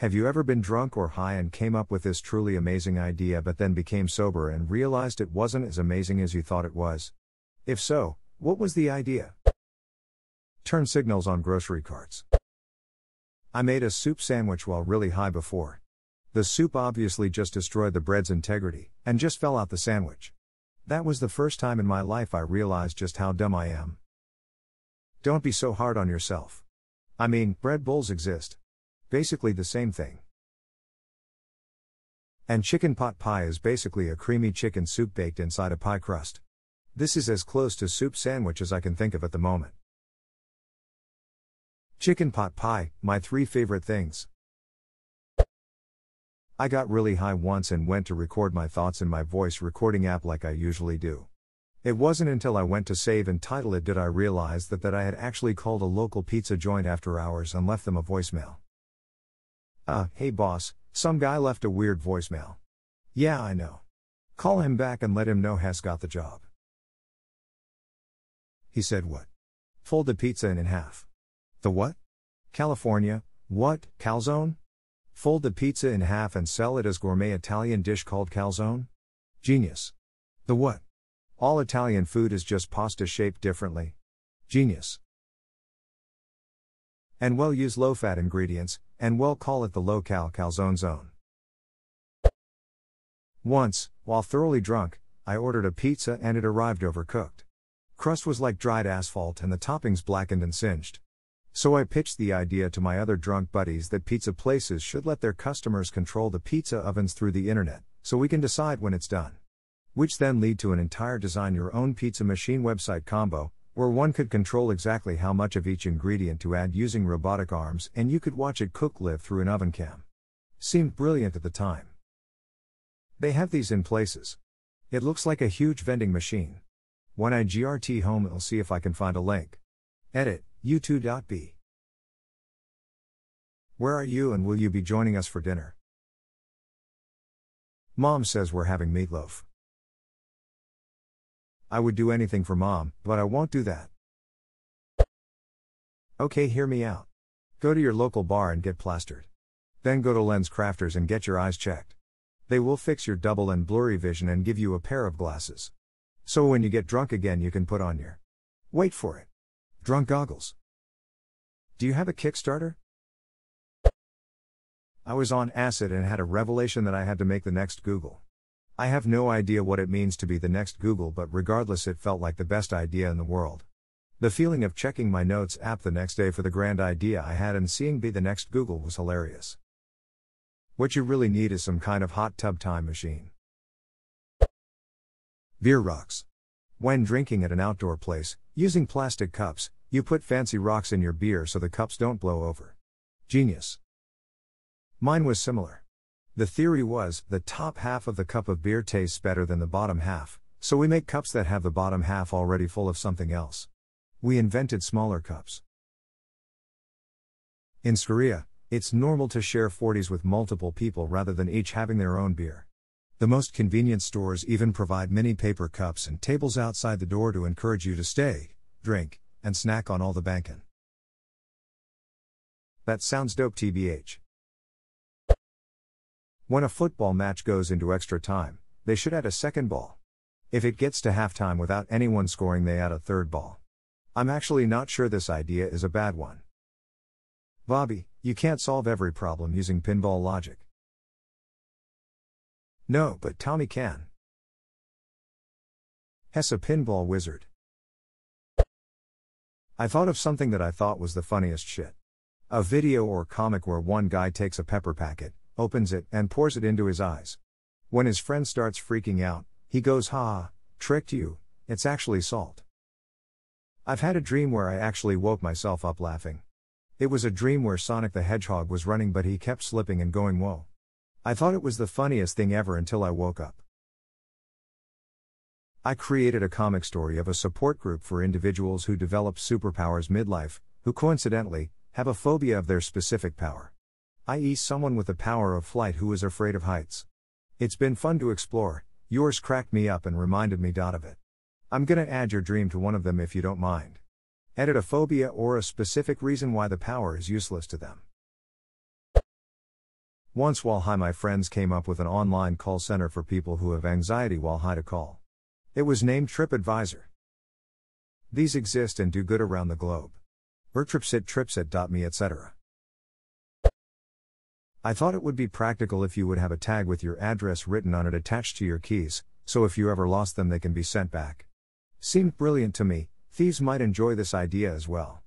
Have you ever been drunk or high and came up with this truly amazing idea but then became sober and realized it wasn't as amazing as you thought it was? If so, what was the idea? Turn signals on grocery carts. I made a soup sandwich while really high before. The soup obviously just destroyed the bread's integrity and just fell out the sandwich. That was the first time in my life I realized just how dumb I am. Don't be so hard on yourself. I mean, bread bowls exist, Basically the same thing. And chicken pot pie is basically a creamy chicken soup baked inside a pie crust. This is as close to soup sandwich as I can think of at the moment. Chicken pot pie, my three favorite things. I got really high once and went to record my thoughts in my voice recording app like I usually do. It wasn't until I went to save and title it did I realize that that I had actually called a local pizza joint after hours and left them a voicemail. Uh, hey boss, some guy left a weird voicemail. Yeah, I know. Call him back and let him know has got the job. He said what? Fold the pizza in in half. The what? California, what, calzone? Fold the pizza in half and sell it as gourmet Italian dish called calzone? Genius. The what? All Italian food is just pasta shaped differently. Genius. And well use low fat ingredients, and well call it the low cal calzone zone. Once, while thoroughly drunk, I ordered a pizza and it arrived overcooked. Crust was like dried asphalt and the toppings blackened and singed. So I pitched the idea to my other drunk buddies that pizza places should let their customers control the pizza ovens through the internet, so we can decide when it's done. Which then lead to an entire design your own pizza machine website combo, where one could control exactly how much of each ingredient to add using robotic arms and you could watch it cook live through an oven cam. Seemed brilliant at the time. They have these in places. It looks like a huge vending machine. When I GRT home, I'll see if I can find a link. Edit, u2.b. Where are you and will you be joining us for dinner? Mom says we're having meatloaf. I would do anything for mom, but I won't do that. Okay, hear me out. Go to your local bar and get plastered. Then go to Lens Crafters and get your eyes checked. They will fix your double and blurry vision and give you a pair of glasses. So when you get drunk again, you can put on your. Wait for it. Drunk goggles. Do you have a Kickstarter? I was on acid and had a revelation that I had to make the next Google. I have no idea what it means to be the next Google, but regardless, it felt like the best idea in the world. The feeling of checking my notes app the next day for the grand idea I had and seeing be the next Google was hilarious. What you really need is some kind of hot tub time machine. Beer rocks. When drinking at an outdoor place, using plastic cups, you put fancy rocks in your beer so the cups don't blow over. Genius. Mine was similar. The theory was, the top half of the cup of beer tastes better than the bottom half, so we make cups that have the bottom half already full of something else. We invented smaller cups. In Korea, it's normal to share 40s with multiple people rather than each having their own beer. The most convenient stores even provide mini paper cups and tables outside the door to encourage you to stay, drink, and snack on all the bankin. That sounds dope, TBH. When a football match goes into extra time, they should add a second ball. If it gets to halftime without anyone scoring, they add a third ball. I'm actually not sure this idea is a bad one. Bobby, you can't solve every problem using pinball logic. No, but Tommy can. Hess a pinball wizard. I thought of something that I thought was the funniest shit. A video or comic where one guy takes a pepper packet, opens it, and pours it into his eyes. When his friend starts freaking out, he goes, Ha, tricked you, it's actually salt. I've had a dream where I actually woke myself up laughing. It was a dream where Sonic the Hedgehog was running but he kept slipping and going, Whoa. I thought it was the funniest thing ever until I woke up. I created a comic story of a support group for individuals who develop superpowers midlife, who coincidentally have a phobia of their specific power i.e., someone with the power of flight who is afraid of heights. It's been fun to explore, yours cracked me up and reminded me dot of it. I'm gonna add your dream to one of them if you don't mind. Edit a phobia or a specific reason why the power is useless to them. Once while high, my friends came up with an online call center for people who have anxiety while high to call. It was named TripAdvisor. These exist and do good around the globe. Vertripsit, tripsit.me, etc. I thought it would be practical if you would have a tag with your address written on it attached to your keys, so if you ever lost them, they can be sent back. Seemed brilliant to me, thieves might enjoy this idea as well.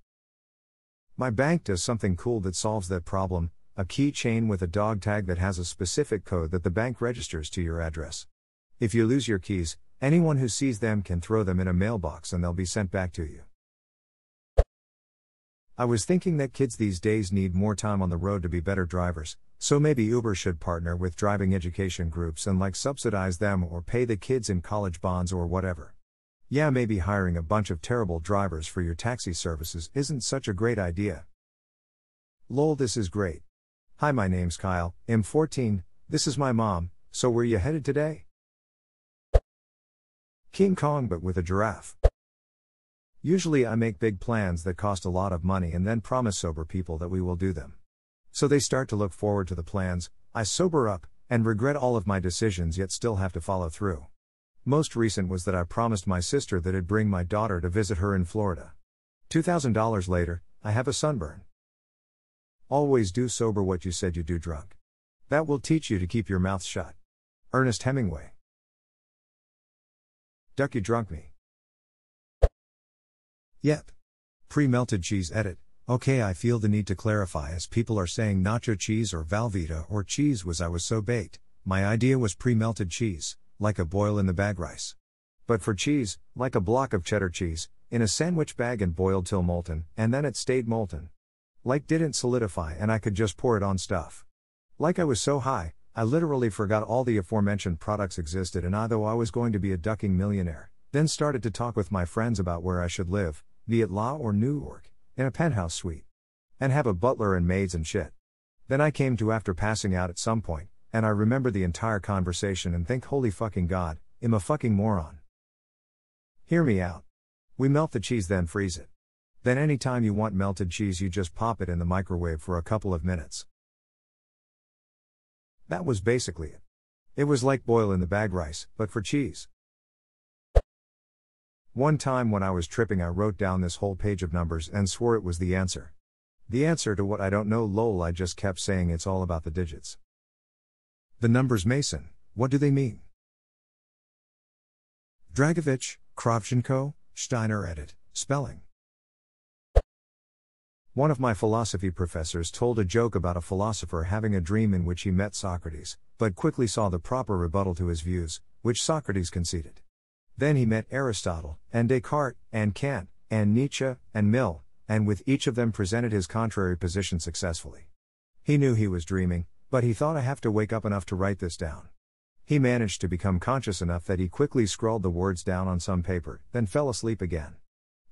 My bank does something cool that solves that problem a keychain with a dog tag that has a specific code that the bank registers to your address. If you lose your keys, anyone who sees them can throw them in a mailbox and they'll be sent back to you. I was thinking that kids these days need more time on the road to be better drivers, so maybe Uber should partner with driving education groups and like subsidize them or pay the kids in college bonds or whatever. Yeah, maybe hiring a bunch of terrible drivers for your taxi services isn't such a great idea. Lol, this is great. Hi, my name's Kyle, I'm 14, this is my mom, so where you headed today? King Kong but with a giraffe. Usually I make big plans that cost a lot of money and then promise sober people that we will do them. So they start to look forward to the plans, I sober up, and regret all of my decisions yet still have to follow through. Most recent was that I promised my sister that I'd bring my daughter to visit her in Florida. $2,000 later, I have a sunburn. Always do sober what you said you do drunk. That will teach you to keep your mouth shut. Ernest Hemingway. Duck you drunk me. Yep. Pre melted cheese edit. Okay, I feel the need to clarify as people are saying nacho cheese or Valvita or cheese was I was so baked. My idea was pre melted cheese, like a boil in the bag rice. But for cheese, like a block of cheddar cheese, in a sandwich bag and boiled till molten, and then it stayed molten. Like didn't solidify and I could just pour it on stuff. Like I was so high, I literally forgot all the aforementioned products existed and I though I was going to be a ducking millionaire, then started to talk with my friends about where I should live, be it La or New York, in a penthouse suite. And have a butler and maids and shit. Then I came to after passing out at some point, and I remember the entire conversation and think, holy fucking god, I'm a fucking moron. Hear me out. We melt the cheese, then freeze it. Then, anytime you want melted cheese, you just pop it in the microwave for a couple of minutes. That was basically it. It was like boil in the bag rice, but for cheese. One time when I was tripping, I wrote down this whole page of numbers and swore it was the answer. The answer to what I don't know, lol, I just kept saying it's all about the digits. The numbers Mason, what do they mean? Dragovich, Kravchenko, Steiner edit, spelling. One of my philosophy professors told a joke about a philosopher having a dream in which he met Socrates, but quickly saw the proper rebuttal to his views, which Socrates conceded. Then he met Aristotle, and Descartes, and Kant, and Nietzsche, and Mill, and with each of them presented his contrary position successfully. He knew he was dreaming, but he thought I have to wake up enough to write this down. He managed to become conscious enough that he quickly scrawled the words down on some paper, then fell asleep again.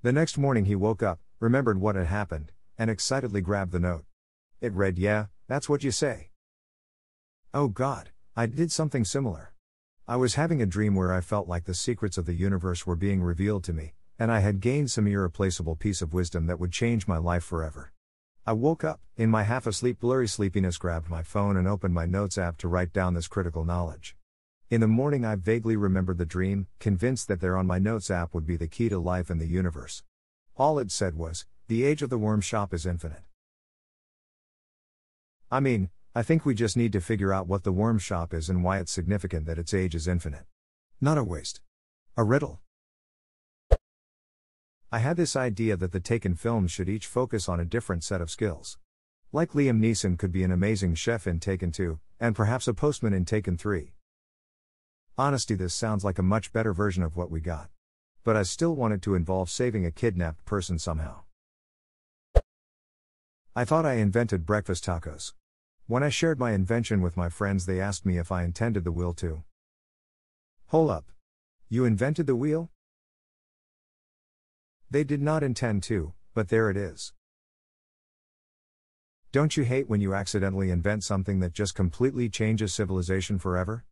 The next morning he woke up, remembered what had happened, and excitedly grabbed the note. It read, Yeah, that's what you say. Oh God, I did something similar. I was having a dream where I felt like the secrets of the universe were being revealed to me, and I had gained some irreplaceable piece of wisdom that would change my life forever. I woke up, in my half asleep, blurry sleepiness, grabbed my phone and opened my notes app to write down this critical knowledge. In the morning, I vaguely remembered the dream, convinced that there on my notes app would be the key to life and the universe. All it said was, The age of the worm shop is infinite. I mean, I think we just need to figure out what the worm shop is and why it's significant that its age is infinite. Not a waste. A riddle. I had this idea that the Taken films should each focus on a different set of skills. Like Liam Neeson could be an amazing chef in Taken 2, and perhaps a postman in Taken 3. Honesty, this sounds like a much better version of what we got. But I still wanted to involve saving a kidnapped person somehow. I thought I invented breakfast tacos. When I shared my invention with my friends, they asked me if I intended the wheel to. Hold up. You invented the wheel? They did not intend to, but there it is. Don't you hate when you accidentally invent something that just completely changes civilization forever?